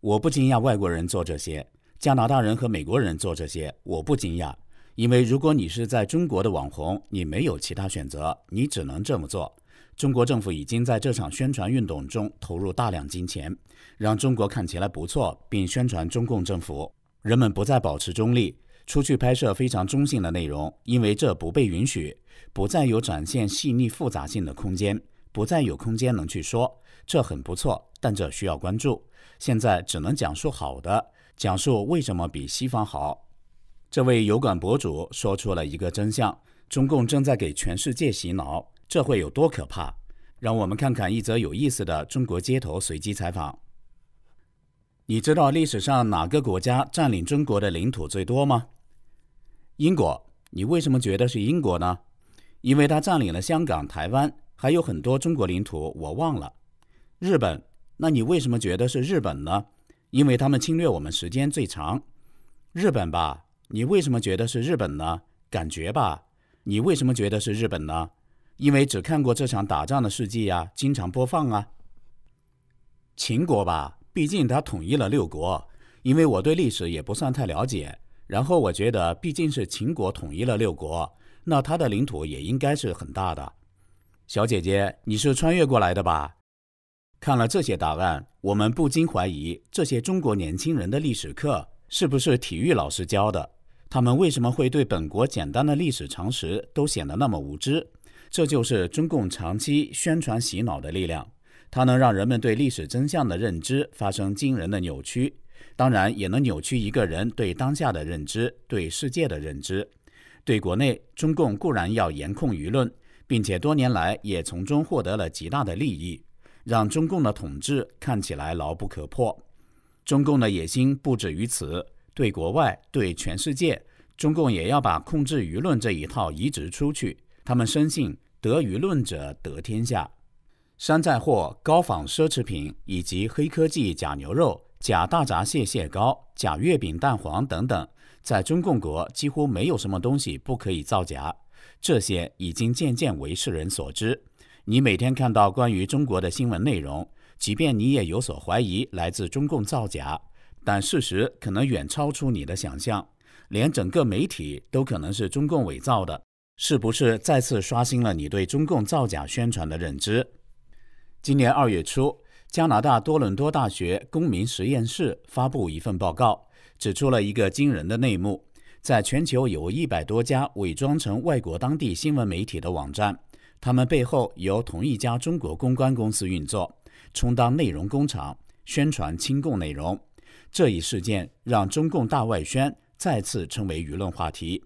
我不惊讶外国人做这些，加拿大人和美国人做这些，我不惊讶，因为如果你是在中国的网红，你没有其他选择，你只能这么做。中国政府已经在这场宣传运动中投入大量金钱，让中国看起来不错，并宣传中共政府。人们不再保持中立，出去拍摄非常中性的内容，因为这不被允许，不再有展现细腻复杂性的空间，不再有空间能去说。这很不错，但这需要关注。现在只能讲述好的，讲述为什么比西方好。这位油管博主说出了一个真相：中共正在给全世界洗脑，这会有多可怕？让我们看看一则有意思的中国街头随机采访。你知道历史上哪个国家占领中国的领土最多吗？英国。你为什么觉得是英国呢？因为它占领了香港、台湾，还有很多中国领土，我忘了。日本？那你为什么觉得是日本呢？因为他们侵略我们时间最长。日本吧？你为什么觉得是日本呢？感觉吧？你为什么觉得是日本呢？因为只看过这场打仗的事迹呀，经常播放啊。秦国吧？毕竟他统一了六国。因为我对历史也不算太了解，然后我觉得毕竟是秦国统一了六国，那他的领土也应该是很大的。小姐姐，你是穿越过来的吧？看了这些答案，我们不禁怀疑，这些中国年轻人的历史课是不是体育老师教的？他们为什么会对本国简单的历史常识都显得那么无知？这就是中共长期宣传洗脑的力量，它能让人们对历史真相的认知发生惊人的扭曲，当然也能扭曲一个人对当下的认知、对世界的认知。对国内，中共固然要严控舆论，并且多年来也从中获得了极大的利益。让中共的统治看起来牢不可破。中共的野心不止于此，对国外、对全世界，中共也要把控制舆论这一套移植出去。他们深信得舆论者得天下。山寨货、高仿奢侈品以及黑科技、假牛肉、假大闸蟹蟹膏、假月饼蛋黄等等，在中共国几乎没有什么东西不可以造假。这些已经渐渐为世人所知。你每天看到关于中国的新闻内容，即便你也有所怀疑来自中共造假，但事实可能远超出你的想象，连整个媒体都可能是中共伪造的，是不是再次刷新了你对中共造假宣传的认知？今年二月初，加拿大多伦多大学公民实验室发布一份报告，指出了一个惊人的内幕：在全球有一百多家伪装成外国当地新闻媒体的网站。他们背后由同一家中国公关公司运作，充当内容工厂，宣传亲共内容。这一事件让中共大外宣再次成为舆论话题。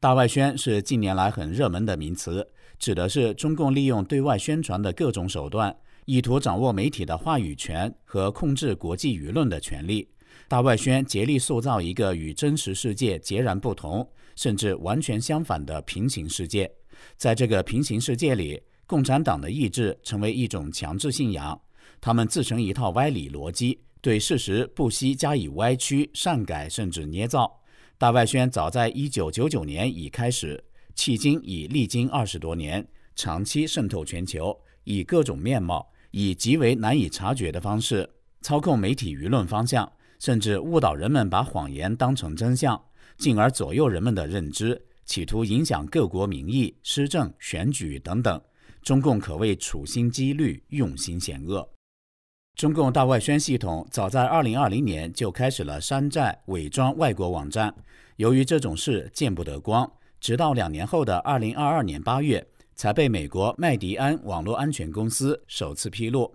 大外宣是近年来很热门的名词，指的是中共利用对外宣传的各种手段，意图掌握媒体的话语权和控制国际舆论的权利。大外宣竭力塑造一个与真实世界截然不同，甚至完全相反的平行世界。在这个平行世界里，共产党的意志成为一种强制信仰，他们自成一套歪理逻辑，对事实不惜加以歪曲、擅改，甚至捏造。大外宣早在1999年已开始，迄今已历经二十多年，长期渗透全球，以各种面貌，以极为难以察觉的方式，操控媒体舆论方向，甚至误导人们把谎言当成真相，进而左右人们的认知。企图影响各国民意、施政、选举等等，中共可谓处心积虑、用心险恶。中共大外宣系统早在2020年就开始了山寨伪装外国网站，由于这种事见不得光，直到两年后的2022年8月才被美国麦迪安网络安全公司首次披露。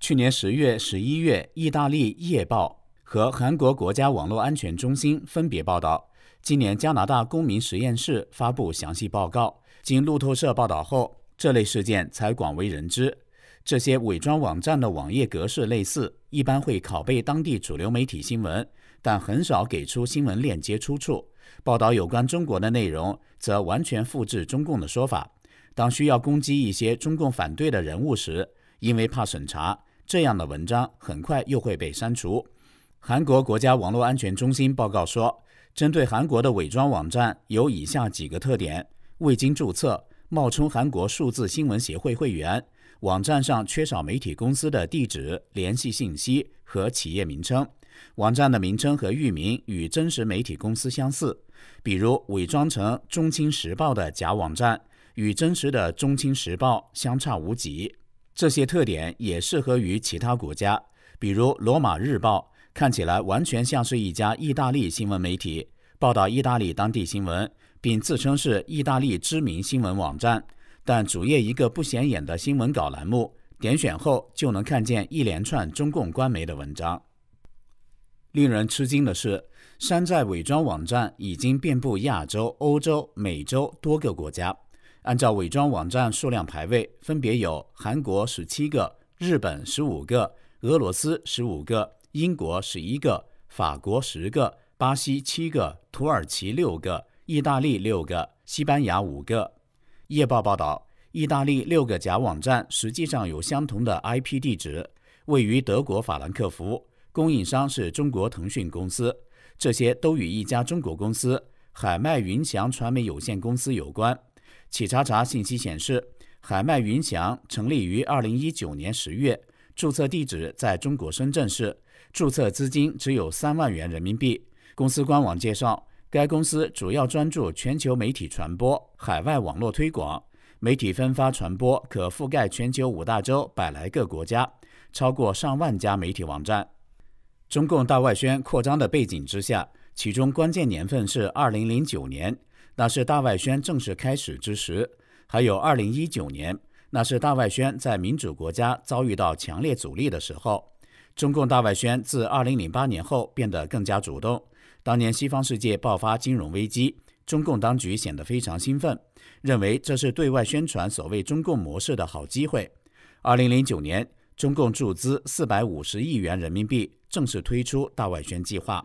去年10月、11月，意大利《夜报》和韩国国家网络安全中心分别报道。今年，加拿大公民实验室发布详细报告，经路透社报道后，这类事件才广为人知。这些伪装网站的网页格式类似，一般会拷贝当地主流媒体新闻，但很少给出新闻链接出处。报道有关中国的内容，则完全复制中共的说法。当需要攻击一些中共反对的人物时，因为怕审查，这样的文章很快又会被删除。韩国国家网络安全中心报告说。针对韩国的伪装网站有以下几个特点：未经注册，冒充韩国数字新闻协会会员；网站上缺少媒体公司的地址、联系信息和企业名称；网站的名称和域名与真实媒体公司相似，比如伪装成《中青时报》的假网站，与真实的《中青时报》相差无几。这些特点也适合于其他国家，比如《罗马日报》。看起来完全像是一家意大利新闻媒体报道意大利当地新闻，并自称是意大利知名新闻网站。但主页一个不显眼的新闻稿栏目，点选后就能看见一连串中共官媒的文章。令人吃惊的是，山寨伪装网站已经遍布亚洲、欧洲、美洲多个国家。按照伪装网站数量排位，分别有韩国十七个、日本十五个、俄罗斯十五个。英国十一个，法国十个，巴西七个，土耳其六个，意大利六个，西班牙五个。《夜报》报道，意大利六个假网站实际上有相同的 IP 地址，位于德国法兰克福，供应商是中国腾讯公司。这些都与一家中国公司海迈云翔传媒有限公司有关。企查查信息显示，海迈云翔成立于二零一九年十月，注册地址在中国深圳市。注册资金只有三万元人民币。公司官网介绍，该公司主要专注全球媒体传播、海外网络推广、媒体分发传播，可覆盖全球五大洲百来个国家，超过上万家媒体网站。中共大外宣扩张的背景之下，其中关键年份是二零零九年，那是大外宣正式开始之时；还有二零一九年，那是大外宣在民主国家遭遇到强烈阻力的时候。中共大外宣自二零零八年后变得更加主动。当年西方世界爆发金融危机，中共当局显得非常兴奋，认为这是对外宣传所谓中共模式的好机会。二零零九年，中共注资四百五十亿元人民币，正式推出大外宣计划。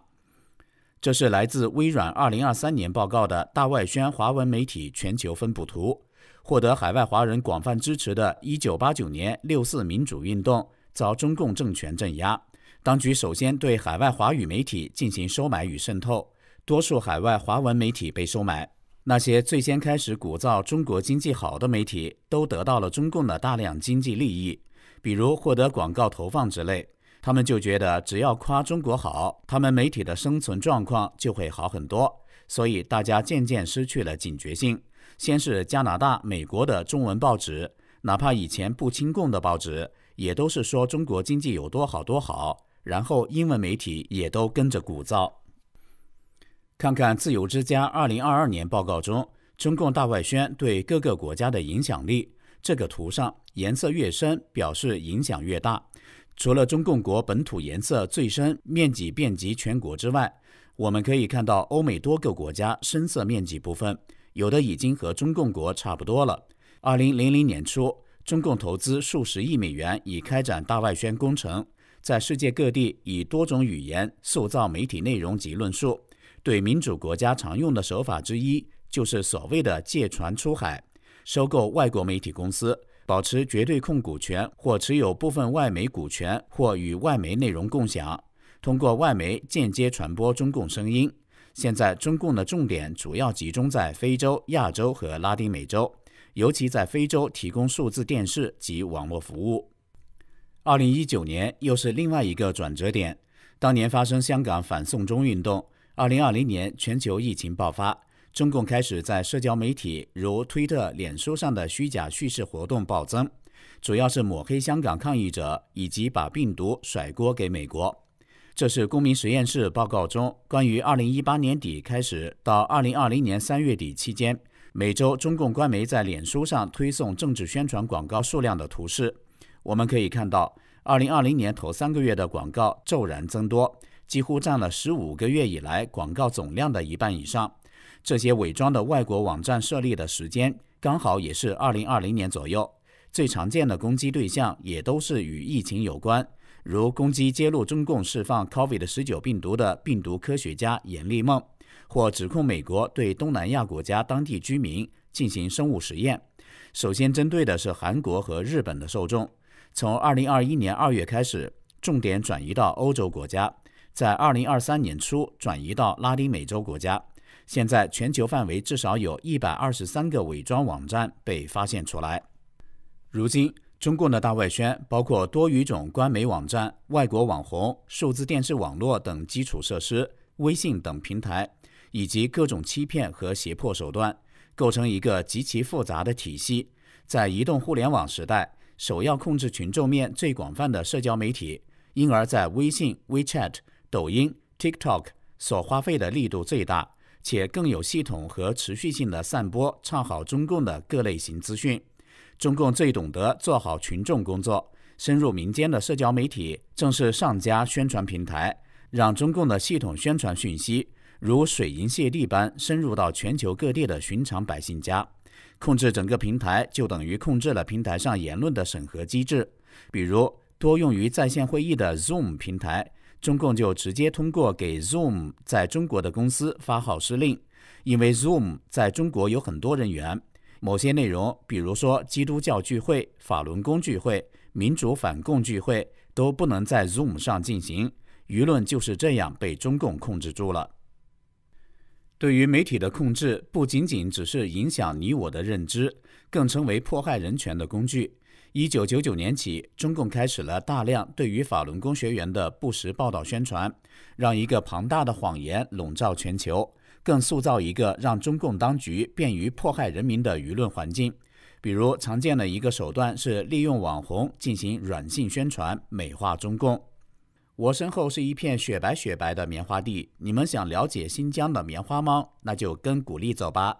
这是来自微软二零二三年报告的大外宣华文媒体全球分布图。获得海外华人广泛支持的一九八九年六四民主运动。遭中共政权镇压，当局首先对海外华语媒体进行收买与渗透，多数海外华文媒体被收买。那些最先开始鼓噪中国经济好的媒体，都得到了中共的大量经济利益，比如获得广告投放之类。他们就觉得只要夸中国好，他们媒体的生存状况就会好很多。所以大家渐渐失去了警觉性。先是加拿大、美国的中文报纸，哪怕以前不亲共的报纸。也都是说中国经济有多好多好，然后英文媒体也都跟着鼓噪。看看《自由之家》二零二二年报告中，中共大外宣对各个国家的影响力。这个图上颜色越深，表示影响越大。除了中共国本土颜色最深，面积遍及全国之外，我们可以看到欧美多个国家深色面积部分，有的已经和中共国差不多了。二零零零年初。中共投资数十亿美元以开展大外宣工程，在世界各地以多种语言塑造媒体内容及论述。对民主国家常用的手法之一，就是所谓的借船出海，收购外国媒体公司，保持绝对控股权或持有部分外媒股权或与外媒内容共享，通过外媒间接传播中共声音。现在，中共的重点主要集中在非洲、亚洲和拉丁美洲。尤其在非洲提供数字电视及网络服务。二零一九年又是另外一个转折点，当年发生香港反送中运动。二零二零年全球疫情爆发，中共开始在社交媒体如推特、脸书上的虚假叙事活动暴增，主要是抹黑香港抗议者以及把病毒甩锅给美国。这是公民实验室报告中关于二零一八年底开始到二零二零年三月底期间。每周中共官媒在脸书上推送政治宣传广告数量的图示，我们可以看到，2020年头三个月的广告骤然增多，几乎占了15个月以来广告总量的一半以上。这些伪装的外国网站设立的时间，刚好也是2020年左右。最常见的攻击对象，也都是与疫情有关，如攻击揭露中共释放 COVID-19 病毒的病毒科学家严立梦。或指控美国对东南亚国家当地居民进行生物实验，首先针对的是韩国和日本的受众，从2021年2月开始，重点转移到欧洲国家，在2023年初转移到拉丁美洲国家。现在全球范围至少有一百二十三个伪装网站被发现出来。如今，中共的大外宣包括多语种官媒网站、外国网红、数字电视网络等基础设施。微信等平台，以及各种欺骗和胁迫手段，构成一个极其复杂的体系。在移动互联网时代，首要控制群众面最广泛的社交媒体，因而在微信、WeChat、抖音、TikTok 所花费的力度最大，且更有系统和持续性的散播唱好中共的各类型资讯。中共最懂得做好群众工作，深入民间的社交媒体正是上佳宣传平台。让中共的系统宣传讯息如水银泻地般深入到全球各地的寻常百姓家，控制整个平台就等于控制了平台上言论的审核机制。比如，多用于在线会议的 Zoom 平台，中共就直接通过给 Zoom 在中国的公司发号施令，因为 Zoom 在中国有很多人员。某些内容，比如说基督教聚会、法轮功聚会、民主反共聚会，都不能在 Zoom 上进行。舆论就是这样被中共控制住了。对于媒体的控制，不仅仅只是影响你我的认知，更成为迫害人权的工具。一九九九年起，中共开始了大量对于法轮功学员的不实报道宣传，让一个庞大的谎言笼罩全球，更塑造一个让中共当局便于迫害人民的舆论环境。比如，常见的一个手段是利用网红进行软性宣传，美化中共。我身后是一片雪白雪白的棉花地。你们想了解新疆的棉花吗？那就跟古丽走吧。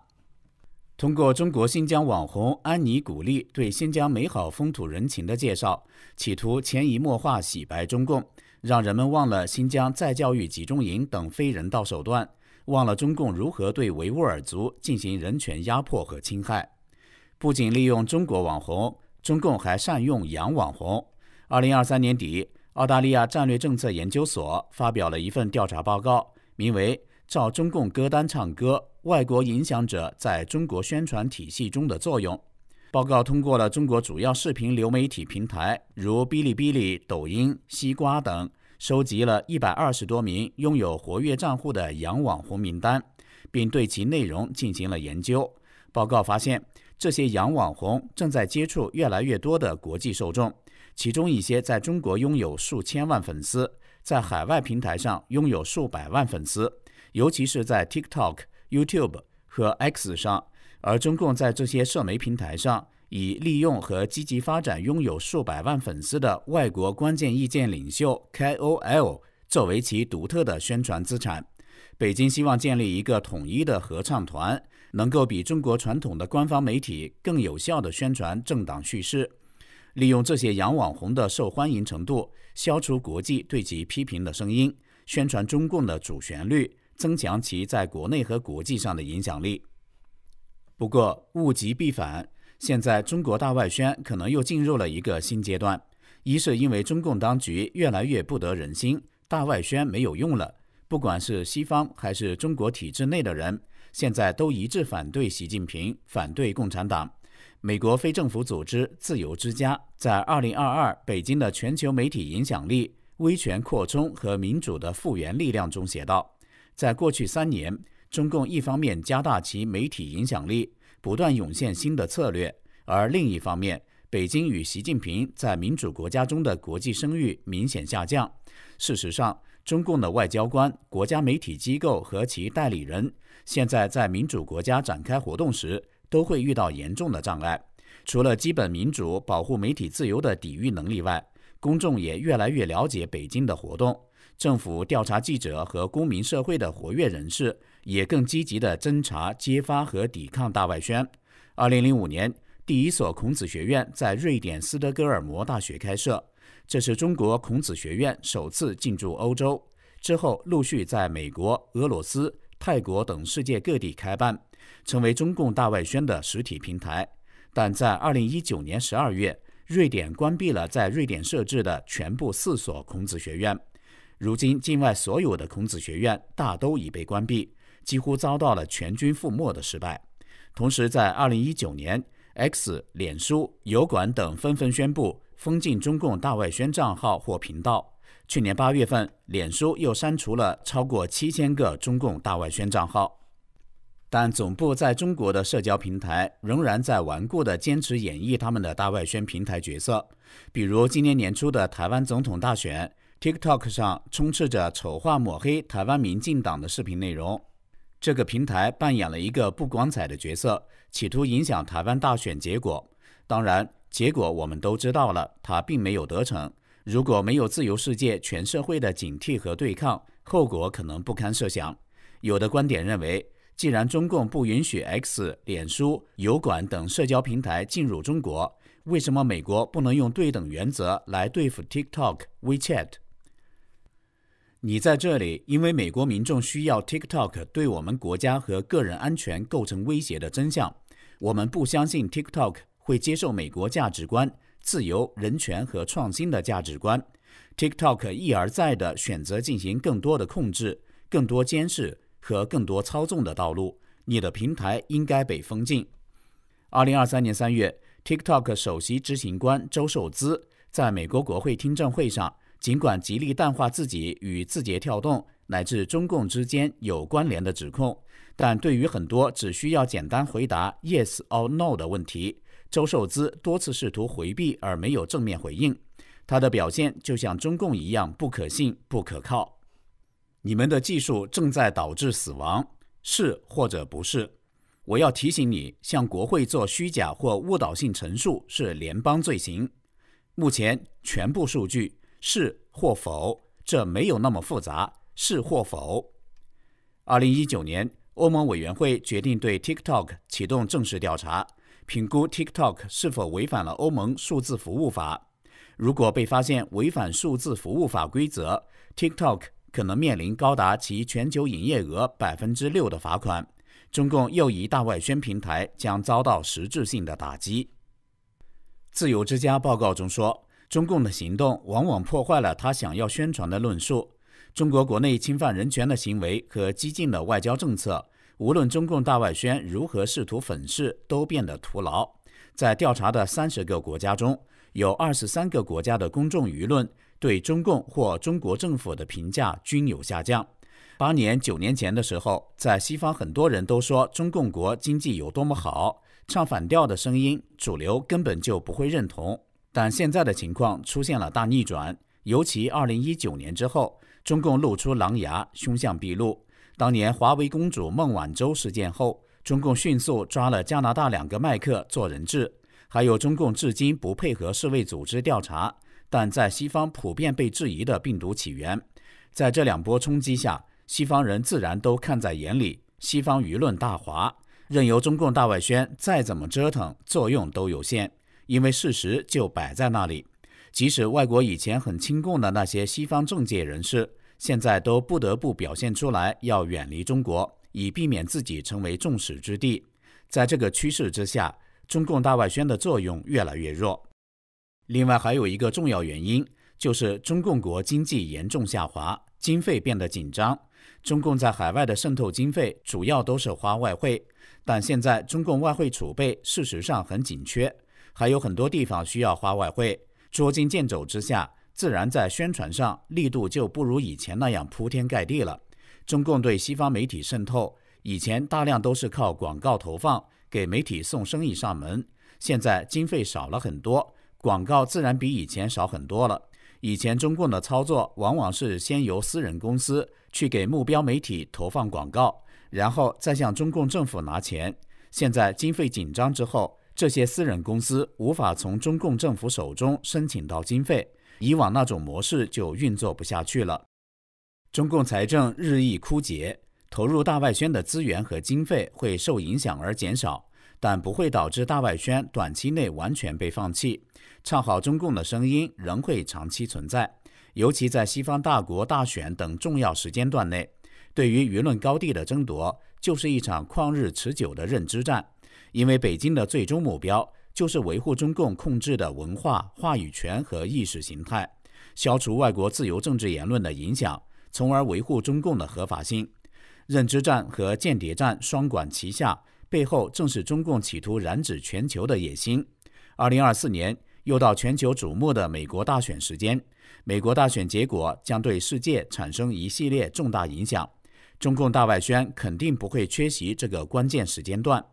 通过中国新疆网红安妮古丽对新疆美好风土人情的介绍，企图潜移默化洗白中共，让人们忘了新疆再教育集中营等非人道手段，忘了中共如何对维吾尔族进行人权压迫和侵害。不仅利用中国网红，中共还善用洋网红。二零二三年底。澳大利亚战略政策研究所发表了一份调查报告，名为《照中共歌单唱歌：外国影响者在中国宣传体系中的作用》。报告通过了中国主要视频流媒体平台，如哔哩哔哩、抖音、西瓜等，收集了一百二十多名拥有活跃账户的洋网红名单，并对其内容进行了研究。报告发现，这些洋网红正在接触越来越多的国际受众。其中一些在中国拥有数千万粉丝，在海外平台上拥有数百万粉丝，尤其是在 TikTok、YouTube 和 X 上。而中共在这些社媒平台上，以利用和积极发展拥有数百万粉丝的外国关键意见领袖 （KOL） 作为其独特的宣传资产。北京希望建立一个统一的合唱团，能够比中国传统的官方媒体更有效地宣传政党叙事。利用这些洋网红的受欢迎程度，消除国际对其批评的声音，宣传中共的主旋律，增强其在国内和国际上的影响力。不过，物极必反，现在中国大外宣可能又进入了一个新阶段。一是因为中共当局越来越不得人心，大外宣没有用了。不管是西方还是中国体制内的人，现在都一致反对习近平，反对共产党。美国非政府组织自由之家在《二零二二北京的全球媒体影响力、威权扩充和民主的复原力量》中写道，在过去三年，中共一方面加大其媒体影响力，不断涌现新的策略；而另一方面，北京与习近平在民主国家中的国际声誉明显下降。事实上，中共的外交官、国家媒体机构和其代理人现在在民主国家展开活动时。都会遇到严重的障碍。除了基本民主、保护媒体自由的抵御能力外，公众也越来越了解北京的活动。政府、调查记者和公民社会的活跃人士也更积极地侦查、揭发和抵抗大外宣。二零零五年，第一所孔子学院在瑞典斯德哥尔摩大学开设，这是中国孔子学院首次进驻欧洲。之后，陆续在美国、俄罗斯、泰国等世界各地开办。成为中共大外宣的实体平台，但在二零一九年十二月，瑞典关闭了在瑞典设置的全部四所孔子学院。如今，境外所有的孔子学院大都已被关闭，几乎遭到了全军覆没的失败。同时，在二零一九年，X、脸书、油管等纷纷宣布封禁中共大外宣账号或频道。去年八月份，脸书又删除了超过七千个中共大外宣账号。但总部在中国的社交平台仍然在顽固地坚持演绎他们的大外宣平台角色，比如今年年初的台湾总统大选，TikTok 上充斥着丑化抹黑台湾民进党的视频内容，这个平台扮演了一个不光彩的角色，企图影响台湾大选结果。当然，结果我们都知道了，他并没有得逞。如果没有自由世界全社会的警惕和对抗，后果可能不堪设想。有的观点认为。既然中共不允许 X、脸书、油管等社交平台进入中国，为什么美国不能用对等原则来对付 TikTok、WeChat？你在这里，因为美国民众需要 TikTok 对我们国家和个人安全构成威胁的真相。我们不相信 TikTok 会接受美国价值观、自由、人权和创新的价值观。TikTok 一而再的选择进行更多的控制、更多监视。和更多操纵的道路，你的平台应该被封禁。二零二三年三月，TikTok 首席执行官周受资在美国国会听证会上，尽管极力淡化自己与字节跳动乃至中共之间有关联的指控，但对于很多只需要简单回答 yes or no 的问题，周受资多次试图回避而没有正面回应。他的表现就像中共一样不可信、不可靠。你们的技术正在导致死亡，是或者不是？我要提醒你，向国会做虚假或误导性陈述是联邦罪行。目前全部数据是或否？这没有那么复杂，是或否？二零一九年，欧盟委员会决定对 TikTok 启动正式调查，评估 TikTok 是否违反了欧盟数字服务法。如果被发现违反数字服务法规则，TikTok。可能面临高达其全球营业额百分之六的罚款。中共又一大外宣平台将遭到实质性的打击。自由之家报告中说，中共的行动往往破坏了他想要宣传的论述。中国国内侵犯人权的行为和激进的外交政策，无论中共大外宣如何试图粉饰，都变得徒劳。在调查的三十个国家中，有二十三个国家的公众舆论对中共或中国政府的评价均有下降。八年、九年前的时候，在西方很多人都说中共国经济有多么好，唱反调的声音主流根本就不会认同。但现在的情况出现了大逆转，尤其二零一九年之后，中共露出狼牙，凶相毕露。当年华为公主孟晚舟事件后，中共迅速抓了加拿大两个麦克做人质。还有中共至今不配合世卫组织调查，但在西方普遍被质疑的病毒起源，在这两波冲击下，西方人自然都看在眼里，西方舆论大哗，任由中共大外宣再怎么折腾，作用都有限，因为事实就摆在那里。即使外国以前很亲共的那些西方政界人士，现在都不得不表现出来要远离中国，以避免自己成为众矢之的。在这个趋势之下。中共大外宣的作用越来越弱。另外还有一个重要原因，就是中共国经济严重下滑，经费变得紧张。中共在海外的渗透经费主要都是花外汇，但现在中共外汇储备事实上很紧缺，还有很多地方需要花外汇，捉襟见肘之下，自然在宣传上力度就不如以前那样铺天盖地了。中共对西方媒体渗透，以前大量都是靠广告投放。给媒体送生意上门，现在经费少了很多，广告自然比以前少很多了。以前中共的操作往往是先由私人公司去给目标媒体投放广告，然后再向中共政府拿钱。现在经费紧张之后，这些私人公司无法从中共政府手中申请到经费，以往那种模式就运作不下去了。中共财政日益枯竭。投入大外宣的资源和经费会受影响而减少，但不会导致大外宣短期内完全被放弃。唱好中共的声音仍会长期存在，尤其在西方大国大选等重要时间段内，对于舆论高地的争夺就是一场旷日持久的认知战。因为北京的最终目标就是维护中共控制的文化话语权和意识形态，消除外国自由政治言论的影响，从而维护中共的合法性。认知战和间谍战双管齐下，背后正是中共企图染指全球的野心。二零二四年又到全球瞩目的美国大选时间，美国大选结果将对世界产生一系列重大影响，中共大外宣肯定不会缺席这个关键时间段，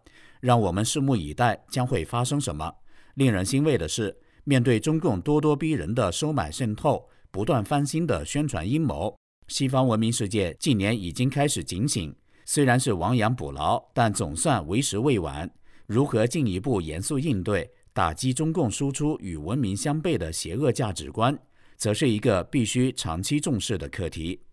让我们拭目以待将会发生什么。令人欣慰的是，面对中共咄咄逼人的收买渗透、不断翻新的宣传阴谋。西方文明世界近年已经开始警醒，虽然是亡羊补牢，但总算为时未晚。如何进一步严肃应对、打击中共输出与文明相悖的邪恶价值观，则是一个必须长期重视的课题。